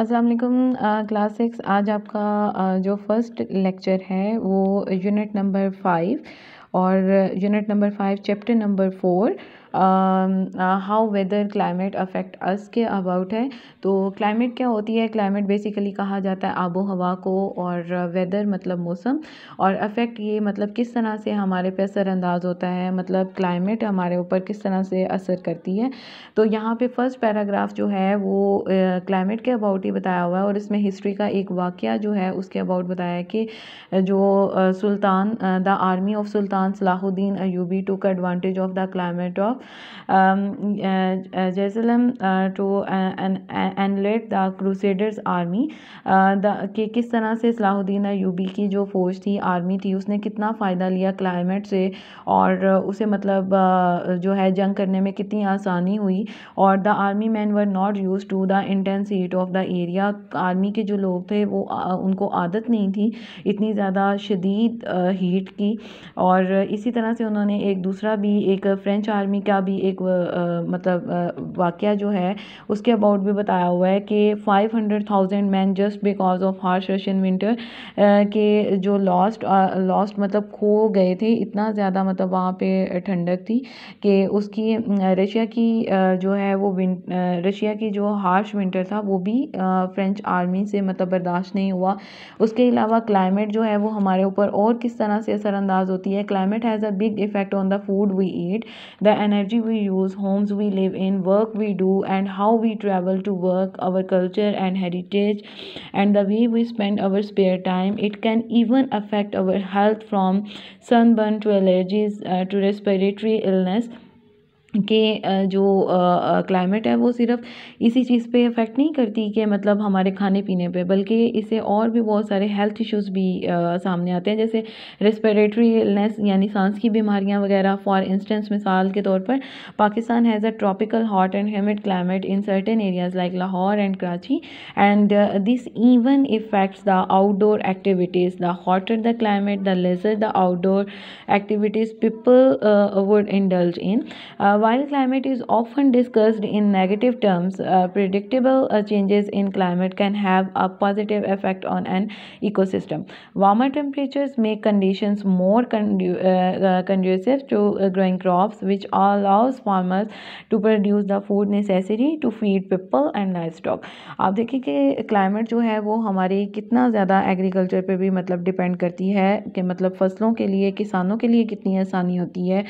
अस्सलाम वालेकुम class six आज आपका जो फर्स्ट लेक्चर है वो यूनिट नंबर फाइव और unit number five chapter number four how weather climate affect us के अबाउट है तो क्लाइमेट क्या होती है क्लाइमेट बेसिकली कहा जाता है आबो हवा को और वेदर मतलब मौसम और अफेक्ट ये मतलब किस तरह से हमारे पे असरानंदाज होता है मतलब क्लाइमेट हमारे ऊपर किस तरह से असर करती है तो यहाँ पे फर्स्ट पैराग्राफ जो है वो क्लाइमेट uh, के अबाउट ही बताया हुआ है और इसमें हिस्ट्री का एक वाक्य जो है उसके अबाउट बताया कि uh, जो uh, Sultan the army of Sultan Salahuddin Ayyubi took advantage of the climate of of um, uh, uh, Jerusalem uh, to annihilate the Crusaders army. The, किस तरह से सलाहुद्दीन यूबी की जो फ़ौज थी आर्मी थी उसने कितना फ़ायदा लिया क्लाइमेट से और उसे मतलब जो है जंग करने में कितनी आसानी हुई और the army man were not use to the intense heat of the area army के जो लोग थे वो उनको आदत नहीं थी इतनी ज़्यादा शदीद हीट की और इसी तरह से उन्होंने एक दूसरा भी एक फ़्रेंच आर्मी का भी एक मतलब वाक़ जो है उसके अबाउट भी बताया हुआ है कि five hundred thousand man just because of harsh Russian winter के जो लॉस्ट लॉस्ट मतलब खो गए थे इतना ज़्यादा मतलब वहाँ पे ठंडक थी कि उसकी रशिया की जो है वो रशिया की जो हार्श विंटर था वो भी फ्रेंच आर्मी से मतलब बर्दाश्त नहीं हुआ उसके अलावा क्लाइमेट जो है वो हमारे ऊपर और किस तरह से असरअंदाज होती है climate has a big effect on the food we eat the energy energy we use, homes we live in, work we do, and how we travel to work, our culture and heritage, and the way we spend our spare time. It can even affect our health from sunburn to allergies uh, to respiratory illness. के जो climate है वो सिर्फ इसी चीज़ पे effect नहीं करती कि मतलब हमारे खाने पीने पे बल्कि इससे और भी बहुत सारे हेल्थ इश्यूज़ भी आ, सामने आते हैं जैसे रेस्पिरेटरी इलनेस यानी सांस की बीमारियां वगैरह फॉर इंस्टेंस मिसाल के तौर पर Pakistan has a tropical hot and humid climate in certain areas like Lahore and Karachi and this even affects the outdoor activities the hotter the climate the lesser the outdoor activities people would indulge in while climate is often discussed in negative terms, predictable changes in climate can have a positive effect on an ecosystem. Warmer temperatures make conditions more condu conducive to growing crops, which allows farmers to produce the food necessary to feed people and livestock. आप देखिए कि climate जो है वो हमारे कितना ज़्यादा agriculture पे भी मतलब डिपेंड करती है कि मतलब फसलों के लिए किसानों के लिए कितनी आसानी होती है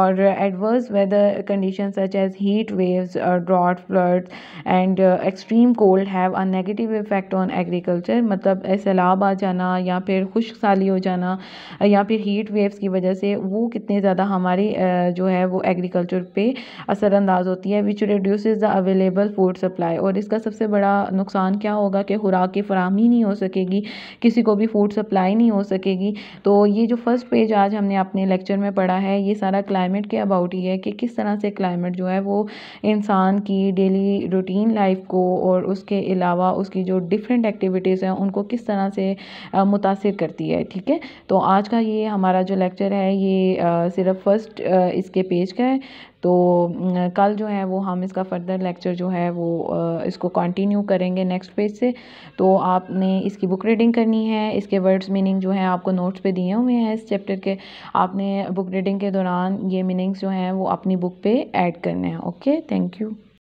और adverse weather condition such as heat waves drought flood and extreme cold have a negative effect on agriculture मतलब सैलाब आ जाना या फिर खुश्क साली हो जाना uh, या फिर हीट वेव्स की वजह से वो कितने ज़्यादा हमारे uh, जो है वो एग्रीकल्चर पे असरानंदाज होती है which reduce the available food supply और इसका सबसे बड़ा नुकसान क्या होगा कि खुराक की फरहमी नहीं हो सकेगी किसी को भी फूड सप्लाई नहीं हो सकेगी तो ये जो फर्स्ट पेज आज हमने अपने लेक्चर में पढ़ा है ये सारा क्लाइमेट के अबाउट ही है कि किस तरह तरह से क्लाइमेट जो है वो इंसान की डेली रूटीन लाइफ को और उसके अलावा उसकी जो डिफरेंट एक्टिविटीज़ हैं उनको किस तरह से मुतासर करती है ठीक है तो आज का ये हमारा जो लेक्चर है ये सिर्फ फर्स्ट इसके पेज का है तो कल जो है वो हम इसका फर्दर लेक्चर जो है वो इसको कंटिन्यू करेंगे नेक्स्ट पेज से तो आपने इसकी बुक रीडिंग करनी है इसके वर्ड्स मीनिंग जो है आपको नोट्स पे दिए हुए हैं इस चैप्टर के आपने बुक रीडिंग के दौरान ये मीनिंग्स जो हैं वो अपनी बुक पे ऐड करने हैं ओके थैंक यू